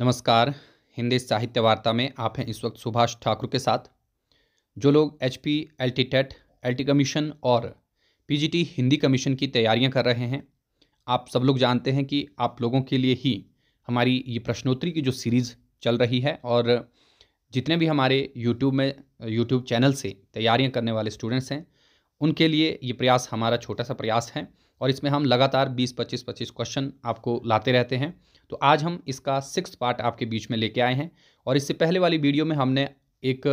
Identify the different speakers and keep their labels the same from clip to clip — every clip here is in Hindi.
Speaker 1: नमस्कार हिंदी साहित्य वार्ता में आप हैं इस वक्त सुभाष ठाकुर के साथ जो लोग H P L T TET L T commission और P G T Hindi commission की तैयारियां कर रहे हैं आप सब लोग जानते हैं कि आप लोगों के लिए ही हमारी ये प्रश्नोत्तरी की जो सीरीज़ चल रही है और जितने भी हमारे यूट्यूब में यूट्यूब चैनल से तैयारियाँ करने वाले स्टूडेंट्स हैं उनके लिए ये प्रयास हमारा छोटा सा प्रयास है और इसमें हम लगातार 20-25 25 क्वेश्चन आपको लाते रहते हैं तो आज हम इसका सिक्स पार्ट आपके बीच में लेके आए हैं और इससे पहले वाली वीडियो में हमने एक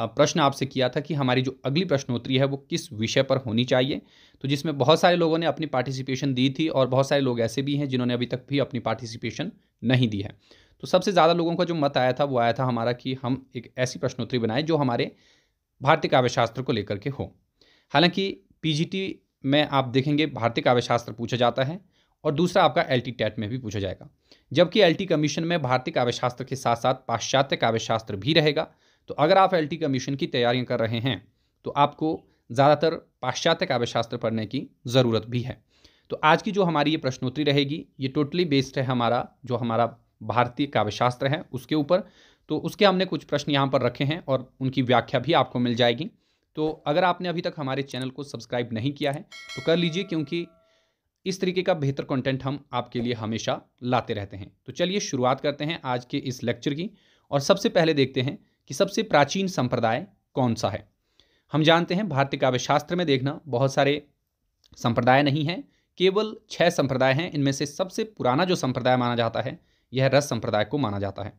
Speaker 1: प्रश्न आपसे किया था कि हमारी जो अगली प्रश्नोत्तरी है वो किस विषय पर होनी चाहिए तो जिसमें बहुत सारे लोगों ने अपनी पार्टिसिपेशन दी थी और बहुत सारे लोग ऐसे भी हैं जिन्होंने अभी तक भी अपनी पार्टिसिपेशन नहीं दी है तो सबसे ज़्यादा लोगों का जो मत आया था वो आया था हमारा कि हम एक ऐसी प्रश्नोत्तरी बनाएं जो हमारे भारतीय काव्यशास्त्र को लेकर के हो हालांकि पीजीटी में आप देखेंगे भारतीय काव्यशास्त्र पूछा जाता है और दूसरा आपका एल टी टैट में भी पूछा जाएगा जबकि एल टी कमीशन में भारतीय काव्यशास्त्र के साथ साथ पाश्चात्य काव्यशास्त्र भी रहेगा तो अगर आप एल टी कमीशन की तैयारियां कर रहे हैं तो आपको ज़्यादातर पाश्चात्य काव्यशास्त्र पढ़ने की ज़रूरत भी है तो आज की जो हमारी ये प्रश्नोत्तरी रहेगी ये टोटली बेस्ड है हमारा जो हमारा भारतीय काव्यशास्त्र है उसके ऊपर तो उसके हमने कुछ प्रश्न यहाँ पर रखे हैं और उनकी व्याख्या भी आपको मिल जाएगी तो अगर आपने अभी तक हमारे चैनल को सब्सक्राइब नहीं किया है तो कर लीजिए क्योंकि इस तरीके का बेहतर कंटेंट हम आपके लिए हमेशा लाते रहते हैं तो चलिए शुरुआत करते हैं आज के इस लेक्चर की और सबसे पहले देखते हैं कि सबसे प्राचीन संप्रदाय कौन सा है हम जानते हैं भारतीय काव्यशास्त्र में देखना बहुत सारे संप्रदाय नहीं हैं केवल छः संप्रदाय हैं इनमें से सबसे पुराना जो संप्रदाय माना जाता है यह रस संप्रदाय को माना जाता है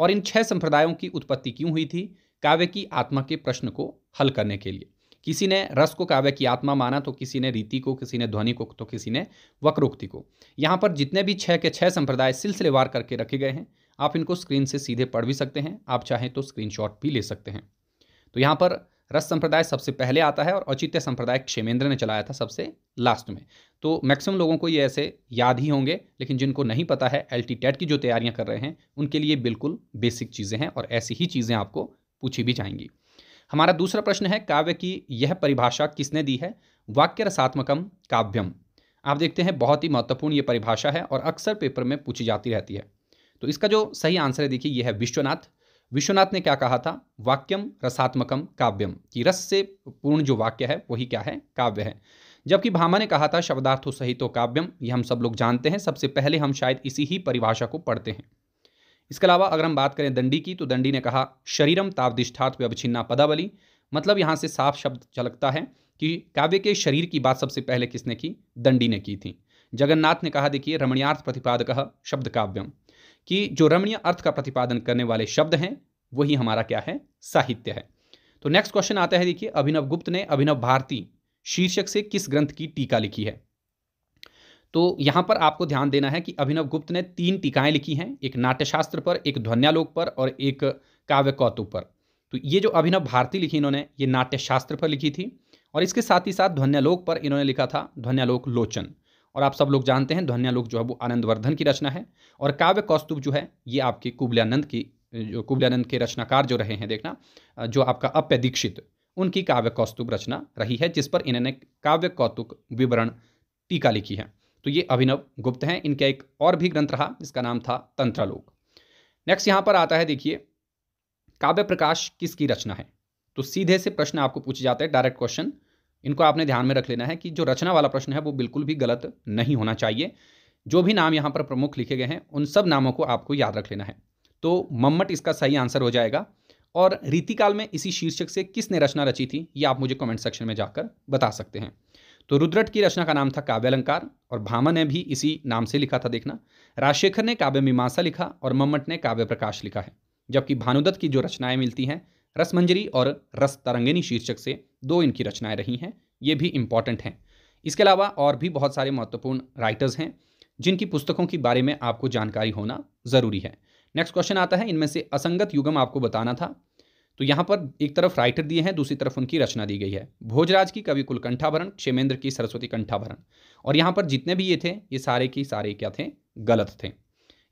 Speaker 1: और इन छह संप्रदायों की उत्पत्ति क्यों हुई थी काव्य की आत्मा के प्रश्न को हल करने के लिए किसी ने रस को काव्य की आत्मा माना तो किसी ने रीति को किसी ने ध्वनि को तो किसी ने वक्रोक्ति को यहाँ पर जितने भी छः के छः संप्रदाय सिलसिलेवार करके रखे गए हैं आप इनको स्क्रीन से सीधे पढ़ भी सकते हैं आप चाहें तो स्क्रीनशॉट भी ले सकते हैं तो यहाँ पर रस संप्रदाय सबसे पहले आता है और औचित्य संप्रदाय क्षेमेंद्र ने चलाया था सबसे लास्ट में तो मैक्सिमम लोगों को ये ऐसे याद ही होंगे लेकिन जिनको नहीं पता है एल टी टेट की जो तैयारियां कर रहे हैं उनके लिए बिल्कुल बेसिक चीज़ें हैं और ऐसी ही चीज़ें आपको पूछी भी जाएंगी हमारा दूसरा प्रश्न है काव्य की यह परिभाषा किसने दी है वाक्य रसात्मकम काव्यम आप देखते हैं बहुत ही महत्वपूर्ण ये परिभाषा है और अक्सर पेपर में पूछी जाती रहती है तो इसका जो सही आंसर है देखिए यह है विश्वनाथ विश्वनाथ ने क्या कहा था वाक्यम रसात्मकम काव्यम कि रस से पूर्ण जो वाक्य है वही क्या है काव्य है जबकि भामा ने कहा था शब्दार्थों सहित तो काव्यम यह हम सब लोग जानते हैं सबसे पहले हम शायद इसी ही परिभाषा को पढ़ते हैं इसके अलावा अगर हम बात करें दंडी की तो दंडी ने कहा शरीरम तावदिष्ठात् व्यवच्छिन्ना पदावली मतलब यहाँ से साफ शब्द झलकता है कि काव्य के शरीर की बात सबसे पहले किसने की दंडी ने की थी जगन्नाथ ने कहा देखिए रमणीयार्थ प्रतिपादक शब्द काव्यम कि जो रमणीय अर्थ का प्रतिपादन करने वाले शब्द हैं वही हमारा क्या है साहित्य है तो नेक्स्ट क्वेश्चन आता है देखिए अभिनव गुप्त ने अभिनव भारती शीर्षक से किस ग्रंथ की टीका लिखी है तो यहाँ पर आपको ध्यान देना है कि अभिनव गुप्त ने तीन टीकाएँ लिखी हैं एक नाट्यशास्त्र पर एक ध्वन्यालोक पर और एक काव्य कौतुक पर तो ये जो अभिनव भारती लिखी इन्होंने ये नाट्यशास्त्र पर लिखी थी और इसके साथ ही साथ ध्वन्यालोक पर इन्होंने लिखा था ध्वन्यालोक लोचन और आप सब लोग जानते हैं ध्वन्यालोक जो है वो आनंदवर्धन की रचना है और काव्य कौस्तुभ जो है ये आपके कुबल्यानंद की जो कुबल्यानंद के रचनाकार जो रहे हैं देखना जो आपका अप्य दीक्षित उनकी काव्य कौस्तुभ रचना रही है जिस पर इन्होंने काव्य कौतुक विवरण टीका लिखी है तो ये अभिनव गुप्त हैं इनका एक और भी ग्रंथ रहा जिसका नाम था तंत्रालोक नेक्स्ट यहाँ पर आता है देखिए काव्य प्रकाश किसकी रचना है तो सीधे से प्रश्न आपको पूछे जाते हैं डायरेक्ट क्वेश्चन इनको आपने ध्यान में रख लेना है कि जो रचना वाला प्रश्न है वो बिल्कुल भी गलत नहीं होना चाहिए जो भी नाम यहाँ पर प्रमुख लिखे गए हैं उन सब नामों को आपको याद रख लेना है तो मम्मट इसका सही आंसर हो जाएगा और रीतिकाल में इसी शीर्षक से किसने रचना रची थी ये आप मुझे कमेंट सेक्शन में जाकर बता सकते हैं तो रुद्रट की रचना का नाम था काव्यालंकार और भामा ने भी इसी नाम से लिखा था देखना राजशेखर ने काव्य मीमांसा लिखा और मम्मट ने काव्य प्रकाश लिखा है जबकि भानुदत्त की जो रचनाएं मिलती हैं रसमंजरी और रस तरंगिनी शीर्षक से दो इनकी रचनाएं रही हैं ये भी इम्पॉर्टेंट हैं इसके अलावा और भी बहुत सारे महत्वपूर्ण राइटर्स हैं जिनकी पुस्तकों के बारे में आपको जानकारी होना ज़रूरी है नेक्स्ट क्वेश्चन आता है इनमें से असंगत युगम आपको बताना था तो यहाँ पर एक तरफ राइटर दिए हैं दूसरी तरफ उनकी रचना दी गई है भोजराज की कवि कुल कंठाभरण क्षेमेंद्र की सरस्वती कंठाभरण और यहाँ पर जितने भी ये थे ये सारे के सारे क्या थे गलत थे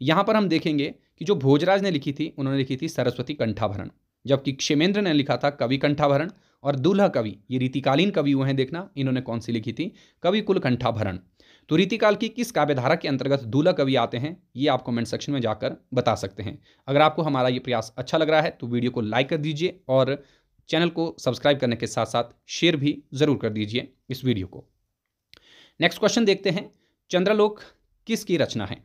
Speaker 1: यहाँ पर हम देखेंगे कि जो भोजराज ने लिखी थी उन्होंने लिखी थी सरस्वती कंठाभरण जबकि क्षेमेंद्र ने लिखा था कवि कंठाभरण और दूल्हा कवि ये रीतिकालीन कवि हुए हैं देखना इन्होंने कौन सी लिखी थी कवि कुल कंठाभरण तो रीतिकाल की किस काव्यधारा के अंतर्गत दूल्हा कवि आते हैं ये आप कमेंट सेक्शन में जाकर बता सकते हैं अगर आपको हमारा ये प्रयास अच्छा लग रहा है तो वीडियो को लाइक कर दीजिए और चैनल को सब्सक्राइब करने के साथ साथ शेयर भी ज़रूर कर दीजिए इस वीडियो को नेक्स्ट क्वेश्चन देखते हैं चंद्रालोक किसकी रचना है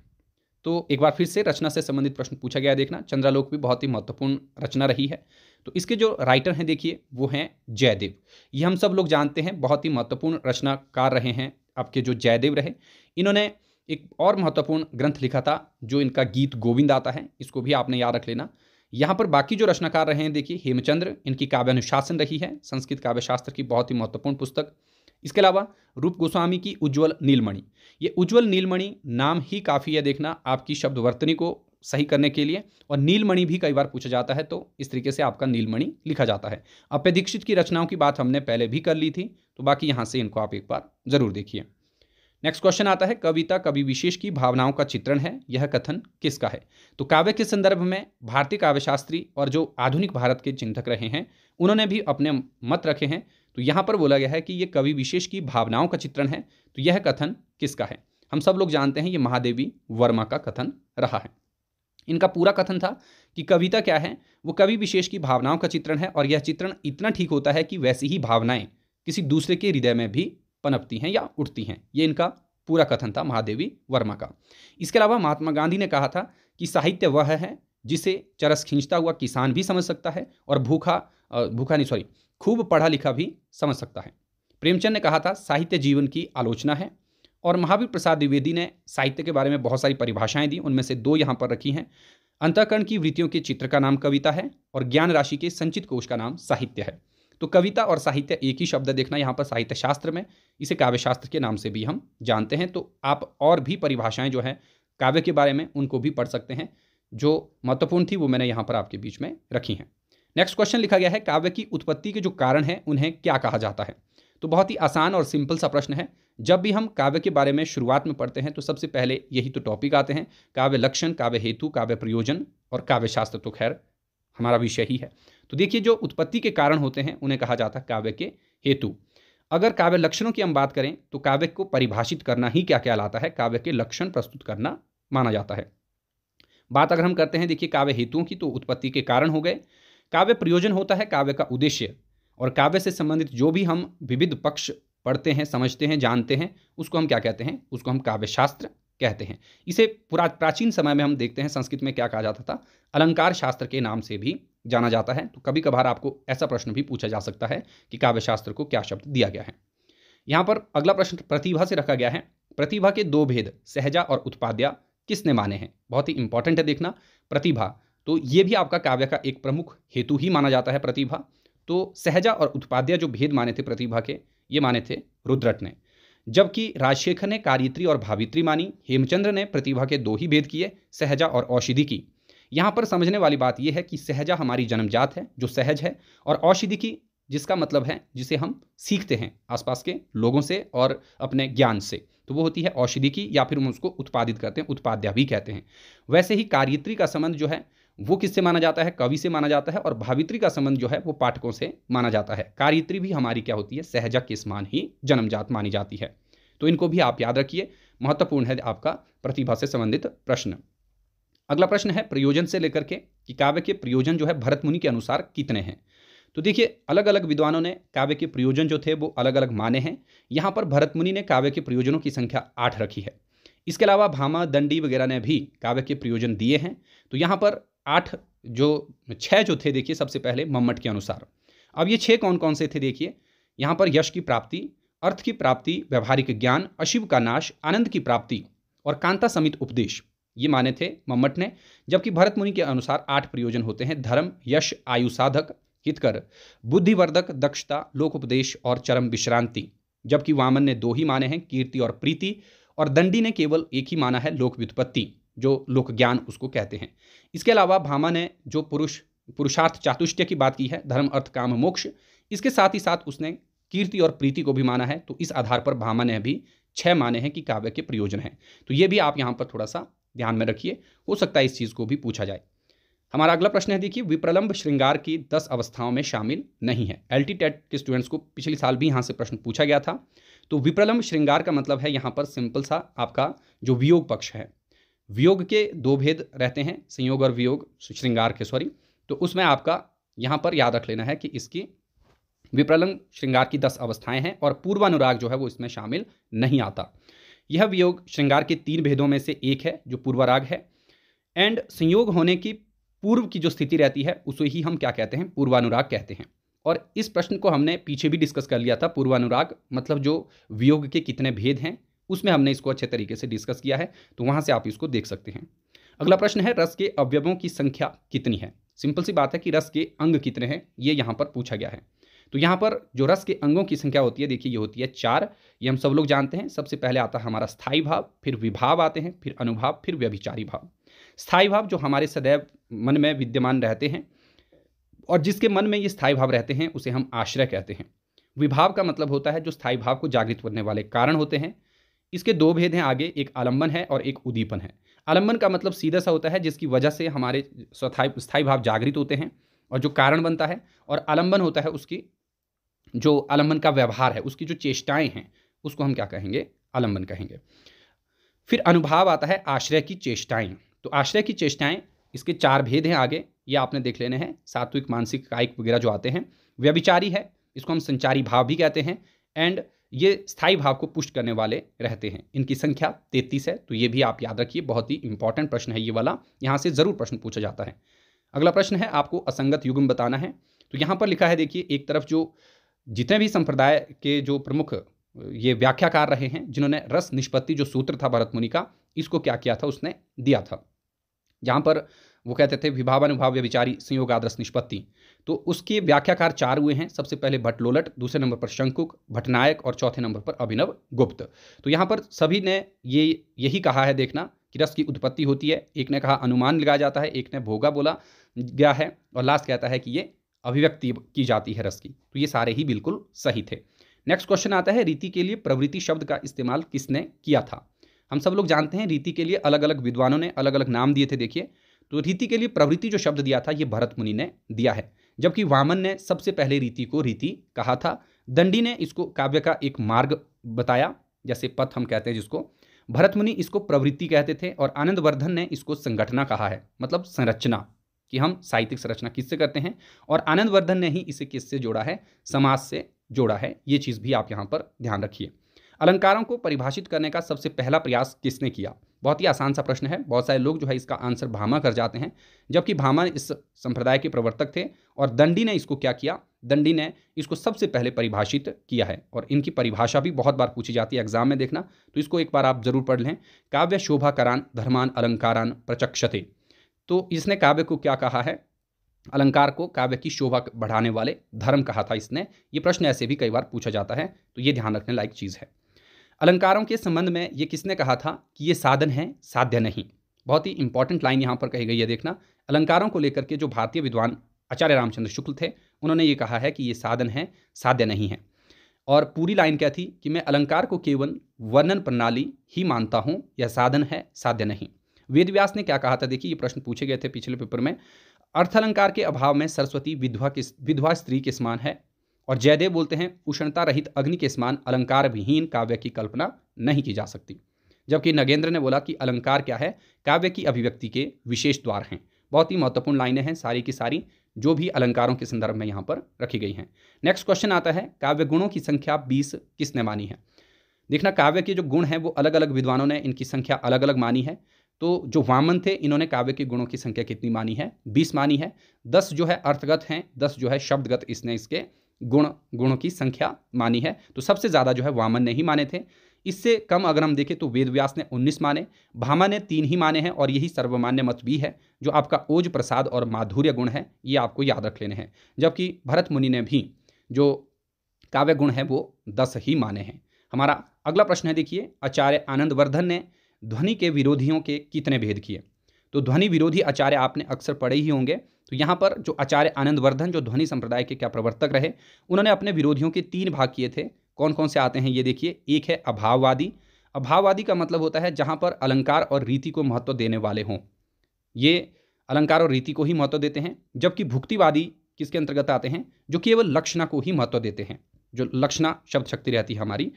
Speaker 1: तो एक बार फिर से रचना से संबंधित प्रश्न पूछा गया देखना चंद्रालोक भी बहुत ही महत्वपूर्ण रचना रही है तो इसके जो राइटर हैं देखिए वो हैं जयदेव ये हम सब लोग जानते हैं बहुत ही महत्वपूर्ण रचनाकार रहे हैं आपके जो जयदेव रहे इन्होंने एक और महत्वपूर्ण ग्रंथ लिखा था जो इनका गीत गोविंद आता है इसको भी आपने याद रख लेना यहाँ पर बाकी जो रचनाकार रहे हैं देखिए हेमचंद्र इनकी काव्यानुशासन रही है संस्कृत काव्यशास्त्र की बहुत ही महत्वपूर्ण पुस्तक इसके अलावा रूप गोस्वामी की उज्ज्वल नीलमणि ये उज्ज्वल नीलमणि नाम ही काफ़ी है देखना आपकी शब्द वर्तनी को सही करने के लिए और नीलमणि भी कई बार पूछा जाता है तो इस तरीके से आपका नीलमणि लिखा जाता है अप्य दीक्षित की रचनाओं की बात हमने पहले भी कर ली थी तो बाकी यहाँ से इनको आप एक बार जरूर देखिए नेक्स्ट क्वेश्चन आता है कविता कवि विशेष की भावनाओं का चित्रण है यह कथन किसका है तो काव्य के संदर्भ में भारतीय काव्यशास्त्री और जो आधुनिक भारत के चिंतक रहे हैं उन्होंने भी अपने मत रखे हैं तो यहाँ पर बोला गया है कि ये कवि विशेष की भावनाओं का चित्रण है तो यह कथन किसका है हम सब लोग जानते हैं ये महादेवी वर्मा का कथन रहा है इनका पूरा कथन था कि कविता क्या है वो कवि विशेष की भावनाओं का चित्रण है और यह चित्रण इतना ठीक होता है कि वैसी ही भावनाएं किसी दूसरे के हृदय में भी पनपती हैं या उठती हैं ये इनका पूरा कथन था महादेवी वर्मा का इसके अलावा महात्मा गांधी ने कहा था कि साहित्य वह है जिसे चरस खींचता हुआ किसान भी समझ सकता है और भूखा भूखा नहीं सॉरी खूब पढ़ा लिखा भी समझ सकता है प्रेमचंद ने कहा था साहित्य जीवन की आलोचना है और महावीर प्रसाद द्विवेदी ने साहित्य के बारे में बहुत सारी परिभाषाएं दी उनमें से दो यहाँ पर रखी हैं अंतःकरण की वृत्तियों के चित्र का नाम कविता है और ज्ञान राशि के संचित कोष का नाम साहित्य है तो कविता और साहित्य एक ही शब्द देखना यहाँ पर साहित्य शास्त्र में इसे काव्य शास्त्र के नाम से भी हम जानते हैं तो आप और भी परिभाषाएं जो हैं काव्य के बारे में उनको भी पढ़ सकते हैं जो महत्वपूर्ण थी वो मैंने यहाँ पर आपके बीच में रखी हैं नेक्स्ट क्वेश्चन लिखा गया है काव्य की उत्पत्ति के जो कारण हैं उन्हें क्या कहा जाता है तो बहुत ही आसान और सिंपल सा प्रश्न है जब भी हम काव्य के बारे में शुरुआत में पढ़ते हैं तो सबसे पहले यही तो टॉपिक आते हैं काव्य लक्षण काव्य हेतु काव्य प्रयोजन और काव्य शास्त्र तो खैर हमारा विषय ही है तो देखिए जो उत्पत्ति के कारण होते हैं उन्हें कहा जाता है काव्य के हेतु अगर काव्य लक्षणों की हम बात करें तो काव्य को परिभाषित करना ही क्या क्या लाता है काव्य के लक्षण प्रस्तुत करना माना जाता है बात अगर हम करते हैं देखिए काव्य हेतुओं की तो उत्पत्ति के कारण हो गए काव्य प्रयोजन होता है काव्य का उद्देश्य और काव्य से संबंधित जो भी हम विविध पक्ष पढ़ते हैं समझते हैं जानते हैं उसको हम क्या कहते हैं उसको हम काव्यशास्त्र कहते हैं इसे पुरा प्राचीन समय में हम देखते हैं संस्कृत में क्या कहा जाता था अलंकार शास्त्र के नाम से भी जाना जाता है तो कभी कभार आपको ऐसा प्रश्न भी पूछा जा सकता है कि काव्यशास्त्र को क्या शब्द दिया गया है यहाँ पर अगला प्रश्न प्रतिभा से रखा गया है प्रतिभा के दो भेद सहजा और उत्पाद्या किसने माने हैं बहुत ही इंपॉर्टेंट है देखना प्रतिभा तो ये भी आपका काव्य का एक प्रमुख हेतु ही माना जाता है प्रतिभा तो सहजा और उत्पाद्या जो भेद माने थे प्रतिभा के ये माने थे रुद्रट ने जबकि राजशेखर ने कारित्री और भावित्री मानी हेमचंद्र ने प्रतिभा के दो ही भेद किए सहजा और औषधि की यहाँ पर समझने वाली बात यह है कि सहजा हमारी जन्मजात है जो सहज है और औषधि की जिसका मतलब है जिसे हम सीखते हैं आसपास के लोगों से और अपने ज्ञान से तो वो होती है औषधि की या फिर हम उसको उत्पादित करते हैं उत्पाद्या भी कहते हैं वैसे ही कारित्री का संबंध जो है वो किससे माना जाता है कवि से माना जाता है और भावित्री का संबंध जो है वो पाठकों से माना जाता है कारित्री भी हमारी क्या होती है सहजा के समान ही जन्मजात मानी जाती है तो इनको भी आप याद रखिए महत्वपूर्ण है आपका प्रतिभा से संबंधित प्रश्न अगला प्रश्न है प्रयोजन से लेकर के कि काव्य के प्रयोजन जो है भरत मुनि के अनुसार कितने हैं तो देखिए अलग अलग विद्वानों ने काव्य के प्रयोजन जो थे वो अलग अलग माने हैं यहाँ पर भरत मुनि ने काव्य के प्रयोजनों की संख्या आठ रखी है इसके अलावा भामा दंडी वगैरह ने भी काव्य के प्रयोजन दिए हैं तो यहाँ पर आठ जो छः जो थे देखिए सबसे पहले मम्मट के अनुसार अब ये छः कौन कौन से थे देखिए यहाँ पर यश की प्राप्ति अर्थ की प्राप्ति व्यवहारिक ज्ञान अशिव का नाश आनंद की प्राप्ति और कांता समित उपदेश ये माने थे मम्मट ने जबकि भरत मुनि के अनुसार आठ प्रयोजन होते हैं धर्म यश आयु साधक हितकर बुद्धिवर्धक दक्षता लोक उपदेश और चरम विश्रांति जबकि वामन ने दो ही माने हैं कीर्ति और प्रीति और दंडी ने केवल एक ही माना है लोक व्युत्पत्ति जो लोक ज्ञान उसको कहते हैं इसके अलावा भामा ने जो पुरुष पुरुषार्थ चातुष्ट्य की बात की है धर्म अर्थ काम मोक्ष इसके साथ ही साथ उसने कीर्ति और प्रीति को भी माना है तो इस आधार पर भामा ने भी छह माने हैं कि काव्य के प्रयोजन हैं तो ये भी आप यहाँ पर थोड़ा सा ध्यान में रखिए हो सकता है इस चीज़ को भी पूछा जाए हमारा अगला प्रश्न है देखिए विप्रलंब श्रृंगार की दस अवस्थाओं में शामिल नहीं है एल टी टेट के स्टूडेंट्स को पिछले साल भी यहाँ से प्रश्न पूछा गया था तो विप्रलंब श्रृंगार का मतलब है यहाँ पर सिंपल सा आपका जो वियोग पक्ष है वियोग के दो भेद रहते हैं संयोग और वियोग श्रृंगार के सॉरी तो उसमें आपका यहाँ पर याद रख लेना है कि इसकी विप्रलंग श्रृंगार की दस अवस्थाएं हैं और पूर्वानुराग जो है वो इसमें शामिल नहीं आता यह वियोग श्रृंगार के तीन भेदों में से एक है जो पूर्वाराग है एंड संयोग होने की पूर्व की जो स्थिति रहती है उसे ही हम क्या कहते हैं पूर्वानुराग कहते हैं और इस प्रश्न को हमने पीछे भी डिस्कस कर लिया था पूर्वानुराग मतलब जो वियोग के कितने भेद हैं उसमें हमने इसको अच्छे तरीके से डिस्कस किया है तो वहाँ से आप इसको देख सकते हैं अगला प्रश्न है रस के अवयवों की संख्या कितनी है सिंपल सी बात है कि रस के अंग कितने हैं ये यहाँ पर पूछा गया है तो यहाँ पर जो रस के अंगों की संख्या होती है देखिए ये होती है चार ये हम सब लोग जानते हैं सबसे पहले आता है हमारा स्थायी भाव फिर विभाव आते हैं फिर अनुभाव फिर व्यभिचारी भाव स्थायी भाव जो हमारे सदैव मन में विद्यमान रहते हैं और जिसके मन में ये स्थायी भाव रहते हैं उसे हम आश्रय कहते हैं विभाव का मतलब होता है जो स्थायी भाव को जागृत करने वाले कारण होते हैं इसके दो भेद हैं आगे एक आलंबन है और एक उदीपन है आलंबन का मतलब सीधा सा होता है जिसकी वजह से हमारे स्वथाई स्थायी भाव जागृत होते हैं और जो कारण बनता है और आलंबन होता है उसकी जो आलंबन का व्यवहार है उसकी जो चेष्टाएं हैं उसको हम क्या कहेंगे आलंबन कहेंगे फिर अनुभाव आता है आश्रय की चेष्टाएं तो आश्रय की चेष्टाएं इसके चार भेद हैं आगे ये आपने देख लेने हैं सात्विक मानसिक कायिक वगैरह जो आते हैं व्यविचारी है इसको हम संचारी भाव भी कहते हैं एंड ये स्थायी भाव को पुष्ट करने वाले रहते हैं इनकी संख्या तैतीस है तो ये भी आप याद रखिए बहुत ही इंपॉर्टेंट प्रश्न है ये वाला यहाँ से ज़रूर प्रश्न पूछा जाता है अगला प्रश्न है आपको असंगत युग्म बताना है तो यहाँ पर लिखा है देखिए एक तरफ जो जितने भी संप्रदाय के जो प्रमुख ये व्याख्याकार रहे हैं जिन्होंने रस निष्पत्ति जो सूत्र था भरत मुनि का इसको क्या किया था उसने दिया था यहाँ पर वो कहते थे विभावानुभाव व्यविचारी संयोग आदर्श निष्पत्ति तो उसके व्याख्याकार चार हुए हैं सबसे पहले भट्टलोलट दूसरे नंबर पर शंकुक भटनायक और चौथे नंबर पर अभिनव गुप्त तो यहाँ पर सभी ने ये यही कहा है देखना कि रस की उत्पत्ति होती है एक ने कहा अनुमान लगाया जाता है एक ने भोगा बोला गया है और लास्ट कहता है कि ये अभिव्यक्ति की जाती है रस की तो ये सारे ही बिल्कुल सही थे नेक्स्ट क्वेश्चन आता है रीति के लिए प्रवृत्ति शब्द का इस्तेमाल किसने किया था हम सब लोग जानते हैं रीति के लिए अलग अलग विद्वानों ने अलग अलग नाम दिए थे देखिए तो रीति के लिए प्रवृत्ति जो शब्द दिया था ये भरत मुनि ने दिया है जबकि वामन ने सबसे पहले रीति को रीति कहा था दंडी ने इसको काव्य का एक मार्ग बताया जैसे पथ हम कहते हैं जिसको भरत मुनि इसको प्रवृत्ति कहते थे और आनंदवर्धन ने इसको संगठना कहा है मतलब संरचना कि हम साहित्यिक संरचना किससे करते हैं और आनंदवर्धन ने ही इसे किससे जोड़ा है समाज से जोड़ा है ये चीज़ भी आप यहाँ पर ध्यान रखिए अलंकारों को परिभाषित करने का सबसे पहला प्रयास किसने किया बहुत ही आसान सा प्रश्न है बहुत सारे लोग जो है इसका आंसर भामा कर जाते हैं जबकि भामा इस संप्रदाय के प्रवर्तक थे और दंडी ने इसको क्या किया दंडी ने इसको सबसे पहले परिभाषित किया है और इनकी परिभाषा भी बहुत बार पूछी जाती है एग्जाम में देखना तो इसको एक बार आप जरूर पढ़ लें काव्य शोभा करान धर्मान अलंकारान प्रचक्षते तो इसने काव्य को क्या कहा है अलंकार को काव्य की शोभा बढ़ाने वाले धर्म कहा था इसने ये प्रश्न ऐसे भी कई बार पूछा जाता है तो ये ध्यान रखने लायक चीज़ है अलंकारों के संबंध में ये किसने कहा था कि ये साधन है साध्य नहीं बहुत ही इंपॉर्टेंट लाइन यहाँ पर कही गई है देखना अलंकारों को लेकर के जो भारतीय विद्वान आचार्य रामचंद्र शुक्ल थे उन्होंने ये कहा है कि ये साधन है साध्य नहीं है और पूरी लाइन क्या थी कि मैं अलंकार को केवल वर्णन प्रणाली ही मानता हूँ यह साधन है साध्य नहीं वेदव्यास ने क्या कहा था देखिए ये प्रश्न पूछे गए थे पिछले पेपर में अर्थ अलंकार के अभाव में सरस्वती विधवा के विधवा स्त्री के समान है और जयदेव बोलते हैं उष्णता रहित अग्नि के समान अलंकार विहीन काव्य की कल्पना नहीं की जा सकती जबकि नगेंद्र ने बोला कि अलंकार क्या है काव्य की अभिव्यक्ति के विशेष द्वार हैं बहुत ही महत्वपूर्ण लाइनें हैं सारी की सारी जो भी अलंकारों के संदर्भ में यहाँ पर रखी गई हैं नेक्स्ट क्वेश्चन आता है काव्य गुणों की संख्या बीस किसने मानी है देखना काव्य के जो गुण हैं वो अलग अलग विद्वानों ने इनकी संख्या अलग अलग मानी है तो जो वामन थे इन्होंने काव्य के गुणों की संख्या कितनी मानी है बीस मानी है दस जो है अर्थगत हैं दस जो है शब्दगत इसने इसके गुण गुणों की संख्या मानी है तो सबसे ज़्यादा जो है वामन ने ही माने थे इससे कम अगर हम देखें तो वेदव्यास ने 19 माने भामा ने तीन ही माने हैं और यही सर्वमान्य मत भी है जो आपका ओज प्रसाद और माधुर्य गुण है ये आपको याद रख लेने हैं जबकि भरत मुनि ने भी जो काव्य गुण है वो दस ही माने हैं हमारा अगला प्रश्न है देखिए आचार्य आनंदवर्धन ने ध्वनि के विरोधियों के कितने भेद किए तो ध्वनि विरोधी आचार्य आपने अक्सर पढ़े ही होंगे तो यहाँ पर जो आचार्य आनंदवर्धन जो ध्वनि संप्रदाय के क्या प्रवर्तक रहे उन्होंने अपने विरोधियों के तीन भाग किए थे कौन कौन से आते हैं ये देखिए एक है अभाववादी अभाववादी का मतलब होता है जहाँ पर अलंकार और रीति को महत्व देने वाले हों ये अलंकार और रीति को ही महत्व देते हैं जबकि भुक्तिवादी किसके अंतर्गत आते हैं जो केवल लक्षणा को ही महत्व देते हैं जो लक्षणा शब्द शक्ति रहती है हमारी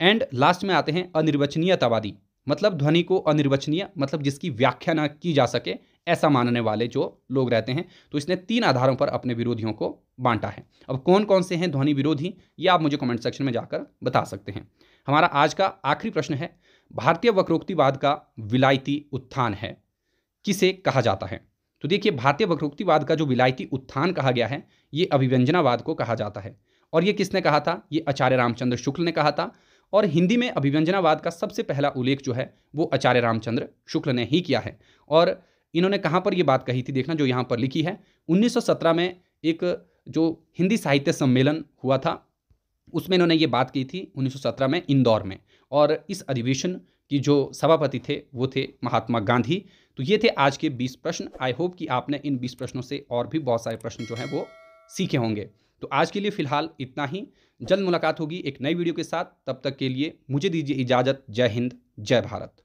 Speaker 1: एंड लास्ट में आते हैं अनिर्वचनीयतावादी मतलब ध्वनि को अनिर्वचनीय मतलब जिसकी व्याख्या ना की जा सके ऐसा मानने वाले जो लोग रहते हैं तो इसने तीन आधारों पर अपने विरोधियों को बांटा है अब कौन कौन से हैं ध्वनि विरोधी ये आप मुझे कमेंट सेक्शन में जाकर बता सकते हैं हमारा आज का आखिरी प्रश्न है भारतीय वक्रोक्तिवाद का विलायती उत्थान है किसे कहा जाता है तो देखिए भारतीय वक्रोक्तिवाद का जो विलायती उत्थान कहा गया है ये अभिव्यंजनावाद को कहा जाता है और ये किसने कहा था ये आचार्य रामचंद्र शुक्ल ने कहा था और हिंदी में अभिव्यंजनावाद का सबसे पहला उल्लेख जो है वो आचार्य रामचंद्र शुक्ल ने ही किया है और इन्होंने कहाँ पर ये बात कही थी देखना जो यहाँ पर लिखी है 1917 में एक जो हिंदी साहित्य सम्मेलन हुआ था उसमें इन्होंने ये बात की थी 1917 में इंदौर में और इस अधिवेशन की जो सभापति थे वो थे महात्मा गांधी तो ये थे आज के 20 प्रश्न आई होप कि आपने इन 20 प्रश्नों से और भी बहुत सारे प्रश्न जो हैं वो सीखे होंगे तो आज के लिए फ़िलहाल इतना ही जल्द मुलाकात होगी एक नई वीडियो के साथ तब तक के लिए मुझे दीजिए इजाज़त जय हिंद जय भारत